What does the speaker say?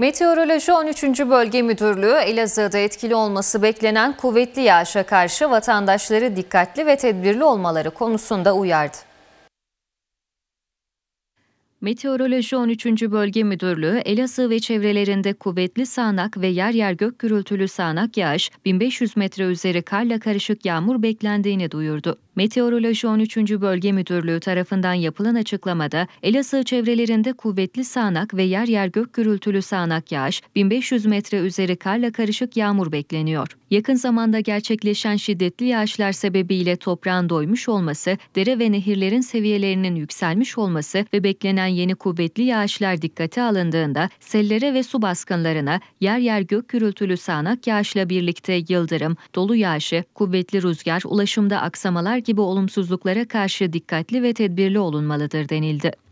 Meteoroloji 13. Bölge Müdürlüğü Elazığ'da etkili olması beklenen kuvvetli yağışa karşı vatandaşları dikkatli ve tedbirli olmaları konusunda uyardı. Meteoroloji 13. Bölge Müdürlüğü, Elazığ ve çevrelerinde kuvvetli sağanak ve yer yer gök gürültülü sağanak yağış, 1500 metre üzeri karla karışık yağmur beklendiğini duyurdu. Meteoroloji 13. Bölge Müdürlüğü tarafından yapılan açıklamada, Elazığ çevrelerinde kuvvetli sağanak ve yer yer gök gürültülü sağanak yağış, 1500 metre üzeri karla karışık yağmur bekleniyor. Yakın zamanda gerçekleşen şiddetli yağışlar sebebiyle toprağın doymuş olması, dere ve nehirlerin seviyelerinin yükselmiş olması ve beklenen yeni kuvvetli yağışlar dikkate alındığında sellere ve su baskınlarına yer yer gök gürültülü sağanak yağışla birlikte yıldırım, dolu yağışı, kuvvetli rüzgar, ulaşımda aksamalar gibi olumsuzluklara karşı dikkatli ve tedbirli olunmalıdır denildi.